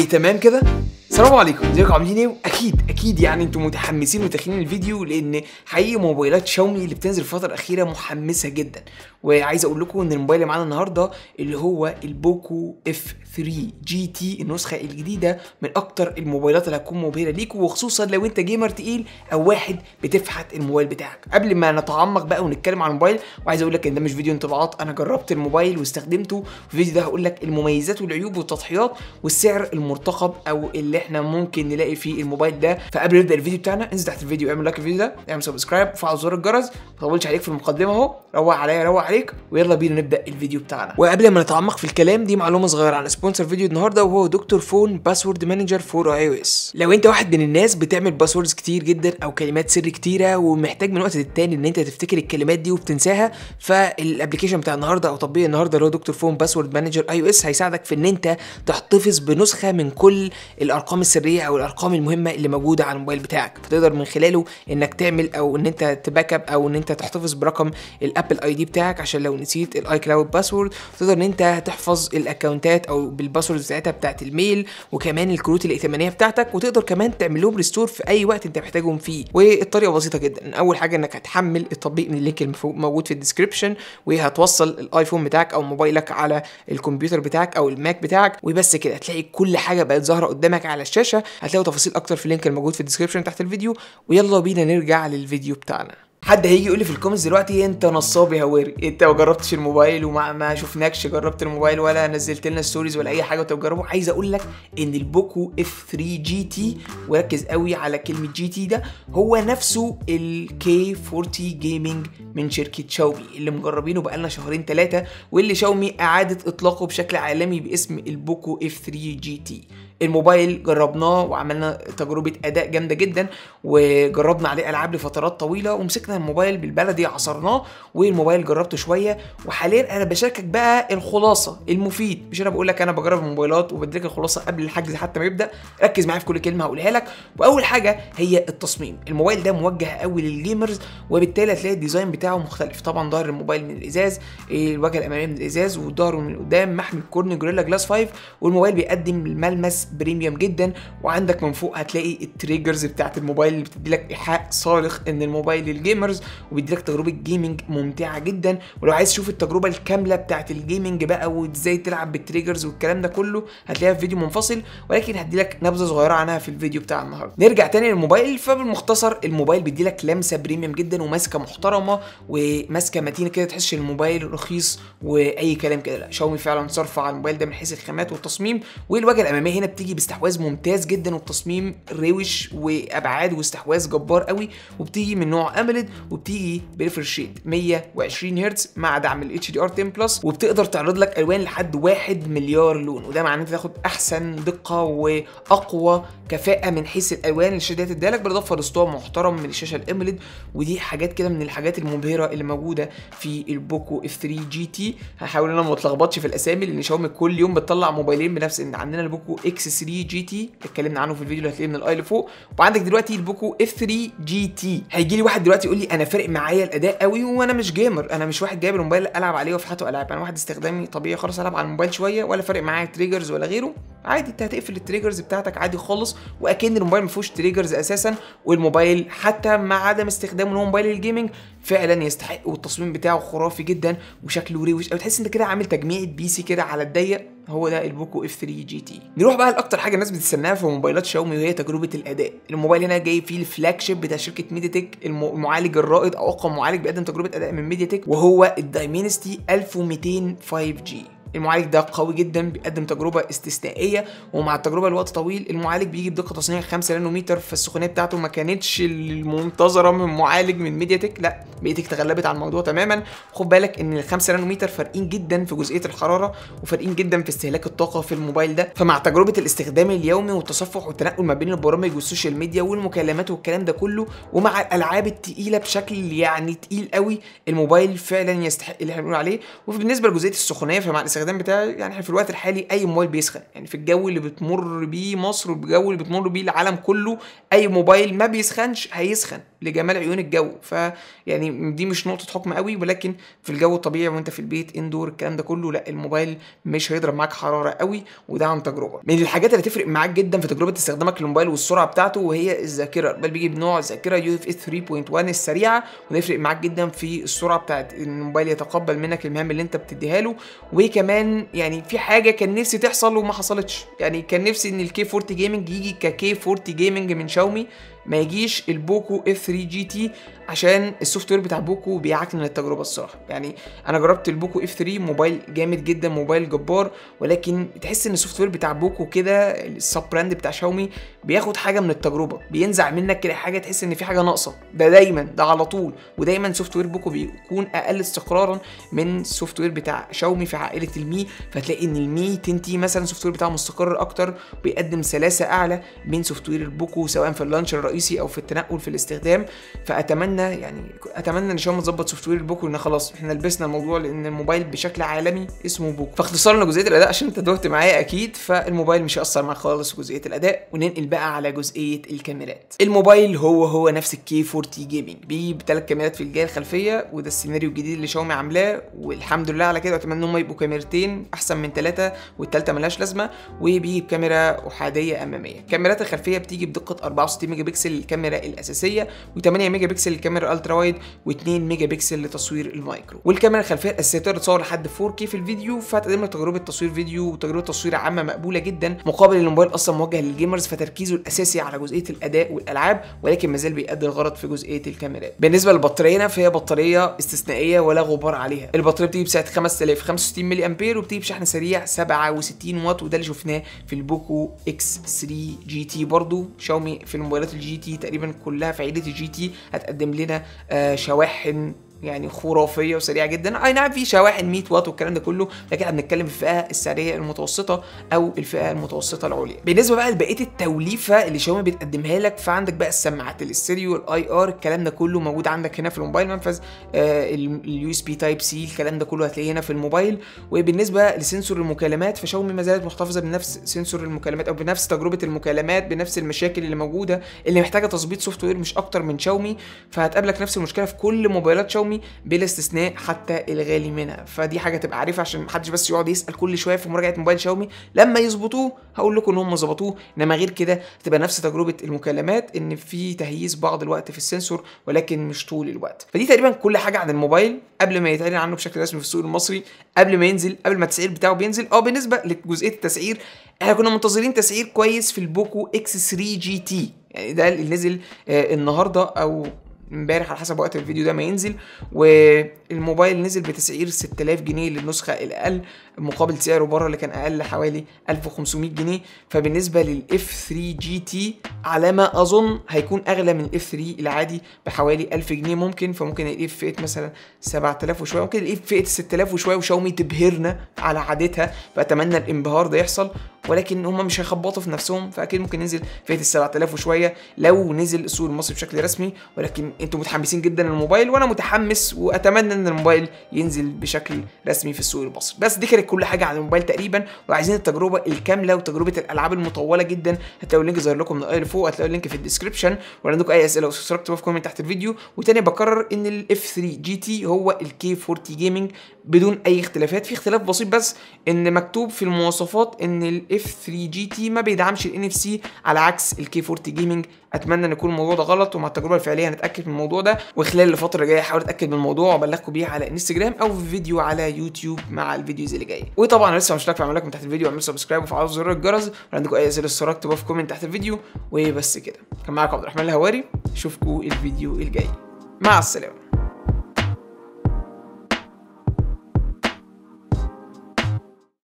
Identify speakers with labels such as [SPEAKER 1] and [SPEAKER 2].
[SPEAKER 1] وتمام كده السلام عليكم ازيكم عاملين ايه اكيد اكيد يعني انتم متحمسين وتخيلين الفيديو لان حقيقي موبايلات شاومي اللي بتنزل الفتره الاخيره محمسه جدا وعايز اقول لكم ان الموبايل اللي معانا النهارده اللي هو البوكو اف 3 جي تي النسخه الجديده من اكتر الموبايلات اللي هتكون مبهره ليكم وخصوصا لو انت جيمر تقيل او واحد بتفحت الموبايل بتاعك قبل ما نتعمق بقى ونتكلم عن الموبايل وعايز اقول لك ان ده مش فيديو انطباعات انا جربت الموبايل واستخدمته في الفيديو ده هقول لك المميزات والعيوب والتضحيات والسعر المرتقب او اللي احنا ممكن نلاقي فيه الموبايل اللايك ده فقبل نبدا الفيديو بتاعنا انزل تحت الفيديو اعمل لايك للفيديو ده اعمل سبسكرايب وفعل زر الجرس ما تطولش عليك في المقدمه اهو روق عليا روق عليك ويلا بينا نبدا الفيديو بتاعنا وقبل ما نتعمق في الكلام دي معلومه صغيره عن سبونسر فيديو النهارده وهو دكتور فون باسورد مانجر فور اي او اس لو انت واحد من الناس بتعمل باسوردز كتير جدا او كلمات سر كتيره ومحتاج من وقت للتاني ان انت تفتكر الكلمات دي وبتنساها فالابلكيشن بتاع النهارده او تطبيق النهارده اللي هو دكتور فون باسورد مانجر اي او اس هيساعدك في ان انت تحتفظ بنسخه من كل الارقام السريه او الارقام المهمه اللي موجوده على الموبايل بتاعك فتقدر من خلاله انك تعمل او ان انت تباك اب او ان انت تحتفظ برقم الابل اي دي بتاعك عشان لو نسيت الاي كلاود باسورد تقدر ان انت تحفظ الاكونتات او بالباسورد بتاعتها بتاعت الميل وكمان الكروت الائتمانيه بتاعتك وتقدر كمان تعمل لهم ريستور في اي وقت انت محتاجهم فيه والطريقه بسيطه جدا اول حاجه انك هتحمل التطبيق من اللينك الموجود في الديسكربشن وهتوصل الايفون بتاعك او موبايلك على الكمبيوتر بتاعك او الماك بتاعك وبس كده هتلاقي كل حاجه بقت ظاهره قدامك على الشاشه هتلاقي تفاصيل اكتر في اللينك الموجود في الديسكربشن تحت الفيديو ويلا بينا نرجع للفيديو بتاعنا حد هيجي يقول لي في الكومنتس دلوقتي إيه انت نصاب يا هواري إيه انت ما جربتش الموبايل وما ما شفناكش جربت الموبايل ولا نزلت لنا ستوريز ولا اي حاجه وانت بتجربه عايز اقول لك ان البوكو اف 3 جي تي وركز قوي على كلمه جي تي ده هو نفسه الكي 40 جيمنج من شركه شاومي اللي مجربينه بقالنا شهرين ثلاثه واللي شاومي اعادت اطلاقه بشكل عالمي باسم البوكو اف 3 جي تي الموبايل جربناه وعملنا تجربه اداء جامده جدا وجربنا عليه العاب لفترات طويله ومسكنا احنا الموبايل بالبلدي عصرناه والموبايل جربته شويه وحاليا انا بشاركك بقى الخلاصه المفيد مش انا بقول لك انا بجرب الموبايلات وبديك الخلاصه قبل الحجز حتى ما يبدا ركز معايا في كل كلمه هقولها لك واول حاجه هي التصميم الموبايل ده موجه قوي للجيمرز وبالتالي هتلاقي الديزاين بتاعه مختلف طبعا ظهر الموبايل من الازاز الواجهه الاماميه من الازاز وظهره من قدام محمي كورن جوريلا جلاس 5 والموبايل بيقدم الملمس بريميوم جدا وعندك من فوق هتلاقي التريجرز بتاعت الموبايل اللي بتدي لك ايحاء صارخ ان الموبايل للجيمر جيمرز وبيديلك تجربه جيمنج ممتعه جدا ولو عايز تشوف التجربه الكامله بتاعه الجيمنج بقى وازاي تلعب بالتريجرز والكلام ده كله هتلاقيها في فيديو منفصل ولكن هديلك نبذه صغيره عنها في الفيديو بتاع النهارده نرجع تاني للموبايل فبالمختصر الموبايل بيديلك لمسه بريميوم جدا وماسكه محترمه وماسكه متينه كده تحسش الموبايل رخيص واي كلام كده لا شاومي فعلا صرف على الموبايل ده من حيث الخامات والتصميم والواجهه الاماميه هنا بتيجي باستحواذ ممتاز جدا والتصميم روش وابعاد واستحواذ جبار قوي وبتيجي من نوع أمليد وبتيجي بريفرش ريت 120 هرتز مع دعم الاتش دي ار 10 بلس وبتقدر تعرض لك الوان لحد 1 مليار لون وده معناه انت تاخد احسن دقه واقوى كفاءه من حيث الالوان اللي الشاشه دي بالاضافه لسطوع محترم من الشاشه الاموليد ودي حاجات كده من الحاجات المبهره اللي موجوده في البوكو اف 3 جي تي هحاول ان انا ما اتلخبطش في الاسامي لان شاومي كل يوم بتطلع موبايلين بنفس ان عندنا البوكو اكس 3 جي تي اتكلمنا عنه في الفيديو اللي هتلاقيه من الاي لفوق وعندك دلوقتي البوكو اف 3 جي تي هيجي لي واحد دلوقتي يقول لي انا فارق معايا الاداء قوي وانا مش جيمر انا مش واحد جايب الموبايل العب عليه حياته العاب انا واحد استخدامي طبيعي خالص العب على الموبايل شويه ولا فارق معايا تريجرز ولا غيره عادي انت هتقفل التريجرز بتاعتك عادي خالص واكن الموبايل ما فيهوش تريجرز اساسا والموبايل حتى مع عدم استخدامه ان هو موبايل الجيمنج فعلا يستحق والتصميم بتاعه خرافي جدا وشكله روش قوي تحس انت كده عامل تجميع سي كده على الضيق هو ده البوكو اف 3 جي تي نروح بقى لاكتر حاجه الناس بتستناها في موبايلات شاومي وهي تجربه الاداء الموبايل هنا جاي فيه الفلاج شيب بتاع شركه ميديا تك المعالج الرائد او اقوى معالج بيقدم تجربه اداء من ميديا تك وهو الدايمينستي 1200 5 جي المعالج ده قوي جدا بيقدم تجربه استثنائيه ومع التجربه لوقت طويل المعالج بيجي بدقه تصنيع 5 نانومتر فالسخونيه بتاعته ما كانتش المنتظره من معالج من ميديا تك لا ميديا تك تغلبت على الموضوع تماما خد بالك ان ال 5 نانومتر فارقين جدا في جزئيه الحراره وفارقين جدا في استهلاك الطاقه في الموبايل ده فمع تجربه الاستخدام اليومي والتصفح والتنقل ما بين البرامج والسوشيال ميديا والمكالمات والكلام ده كله ومع الالعاب الثقيله بشكل يعني تقيل قوي الموبايل فعلا يستحق اللي احنا بنقول عليه وبالنسبه لجزئيه السخونيه فمع الاستخدام الاستخدام بتاعه يعني احنا في الوقت الحالي اي موبايل بيسخن يعني في الجو اللي بتمر بيه مصر والجو اللي بتمر بيه العالم كله اي موبايل ما بيسخنش هيسخن لجمال عيون الجو فيعني دي مش نقطه حكم قوي ولكن في الجو الطبيعي وانت في البيت اندور الكلام ده كله لا الموبايل مش هيضرب معاك حراره قوي وده عن تجربه من الحاجات اللي هتفرق معاك جدا في تجربه استخدامك للموبايل والسرعه بتاعته وهي الذاكره الموبايل بيجي بنوع ذاكره يو اف اس 3.1 السريعه ونفرق معاك جدا في السرعه بتاعت الموبايل يتقبل منك المهام اللي انت بتديها له وكمان يعني في حاجه كان نفسي تحصل وما حصلتش يعني كان نفسي ان الكي 40 جيمنج يجي ككي 40 جيمنج من شاومي ما يجيش البوكو اف 3 جي تي عشان السوفت وير بتاع بوكو بيعكنن التجربه الصراحه يعني انا جربت البوكو اف 3 موبايل جامد جدا موبايل جبار ولكن تحس ان السوفت وير بتاع بوكو كده السب براند بتاع شاومي بياخد حاجه من التجربه بينزع منك كده حاجه تحس ان في حاجه ناقصه ده دايما ده على طول ودايما سوفت وير بوكو بيكون اقل استقرارا من السوفت وير بتاع شاومي في عائله المي فتلاقي ان المي تنتي مثلا السوفت وير بتاعه مستقر اكتر بيقدم سلاسه اعلى من سوفت وير البوكو سواء في اللانشر الرئيسي او في التنقل في الاستخدام فاتمنى يعني اتمنى ان شاومي تظبط سوفت وير البوكو لان خلاص احنا لبسنا الموضوع لان الموبايل بشكل عالمي اسمه بوكو فاختصرنا جزئيه الاداء عشان انت دهت معايا اكيد فالموبايل مش هيأثر معاك خالص جزئيه الاداء وننقل بقى على جزئيه الكاميرات الموبايل هو هو نفس الكي 40 جيمنج بيه بثلاث كاميرات في الجهه الخلفيه وده السيناريو الجديد اللي شاومي عاملاه والحمد لله على كده واتمنى ان هم يبقوا كاميرتين احسن من ثلاثه والثالثه ملهاش لازمه وبيه بكاميرا احاديه اماميه الكاميرات الخلفيه بتيجي بدقه 64 ميجا بكسل للكاميرا الاساسيه و8 ميجا بكسل للكاميرا الترا وايد و2 ميجا بكسل لتصوير المايكرو والكاميرا الخلفيه الاساسيه تقدر تصور لحد 4K في الفيديو فتقدم لك تجربه تصوير فيديو وتجربه تصوير عامه مقبوله جدا مقابل الموبايل اصلا موجه للجيمرز فتركيز تركيزه الاساسي على جزئيه الاداء والالعاب ولكن ما زال بيأدي الغرض في جزئيه الكاميرات بالنسبه للبطاريه فهي بطاريه استثنائيه ولا غبار عليها البطاريه بتيجي بسعه 5065 ملي امبير وبتيجي بشحن سريع 67 واط وده اللي شفناه في البوكو اكس 3 جي تي برضو شاومي في الموبايلات الجي تي تقريبا كلها في عيله الجي تي هتقدم لنا آه، شواحن يعني خرافيه وسريعه جدا اي نعم في شواحن 100 واط والكلام ده كله لكن احنا بنتكلم في الفئه السعريه المتوسطه او الفئه المتوسطه العليا بالنسبه بقى لبقيه التوليفه اللي شاومي بتقدمها لك فعندك بقى السماعات الاستيريو الاي ار الكلام ده كله موجود عندك هنا في الموبايل منفذ آه، اليو اس بي تايب سي الكلام ده كله هتلاقيه هنا في الموبايل وبالنسبه لسنسور المكالمات فشاومي ما زالت محتفظه بنفس سنسور المكالمات او بنفس تجربه المكالمات بنفس المشاكل اللي موجوده اللي محتاجه تظبيط سوفت وير مش اكتر من شاومي فهتقابلك نفس المشكله في كل موبايلات شاومي العلمي بلا استثناء حتى الغالي منها فدي حاجه تبقى عارفها عشان محدش بس يقعد يسال كل شويه في مراجعه موبايل شاومي لما يظبطوه هقول لكم ان هم ظبطوه انما غير كده هتبقى نفس تجربه المكالمات ان في تهييس بعض الوقت في السنسور ولكن مش طول الوقت فدي تقريبا كل حاجه عن الموبايل قبل ما يتعلن عنه بشكل رسمي في السوق المصري قبل ما ينزل قبل ما التسعير بتاعه بينزل اه بالنسبه لجزئيه التسعير احنا كنا منتظرين تسعير كويس في البوكو اكس 3 جي تي يعني ده اللي نزل آه، النهارده او امبارح على حسب وقت الفيديو ده ما ينزل والموبايل نزل بتسعير 6000 جنيه للنسخه الاقل مقابل سعره بره اللي كان اقل حوالي 1500 جنيه فبالنسبه للاف 3 جي تي على ما اظن هيكون اغلى من الاف 3 العادي بحوالي 1000 جنيه ممكن فممكن الاف فئه مثلا 7000 وشويه ممكن الاف فئه 6000 وشويه وشاومي تبهرنا على عادتها فاتمنى الانبهار ده يحصل ولكن هم مش هيخبطوا في نفسهم فاكيد ممكن ينزل فئه ال 7000 وشويه لو نزل السوق المصري بشكل رسمي ولكن انتم متحمسين جدا للموبايل وانا متحمس واتمنى ان الموبايل ينزل بشكل رسمي في السوق المصري بس دي كانت كل حاجه عن الموبايل تقريبا وعايزين التجربه الكامله وتجربه الالعاب المطوله جدا هتلاقوا اللينك ظاهر لكم من الاي فوق هتلاقوا اللينك في الديسكربشن ولو عندكم اي اسئله واستفسار اكتبوها في كومنت تحت الفيديو وتاني بكرر ان الاف 3 جي تي هو الكي 40 جيمنج بدون اي اختلافات في اختلاف بسيط بس ان مكتوب في المواصفات ان الاف 3 جي تي ما بيدعمش الان اف سي على عكس الكي 40 جيمنج اتمنى ان يكون الموضوع ده غلط ومع التجربه الفعليه هنتاكد من الموضوع ده وخلال الفتره الجايه هحاول اتاكد من الموضوع وابلغكم بيه على انستجرام او في فيديو على يوتيوب مع الفيديوز اللي جايه وطبعا لسه مش لاقي اعمل لكم تحت الفيديو واعمل سبسكرايب وفعلوا زر الجرس لو عندكم اي اسئله استفسارات اكتبوها في كومنت تحت الفيديو وبس كده كان معاكم عبد الرحمن الهواري اشوفكم الفيديو الجاي مع السلامه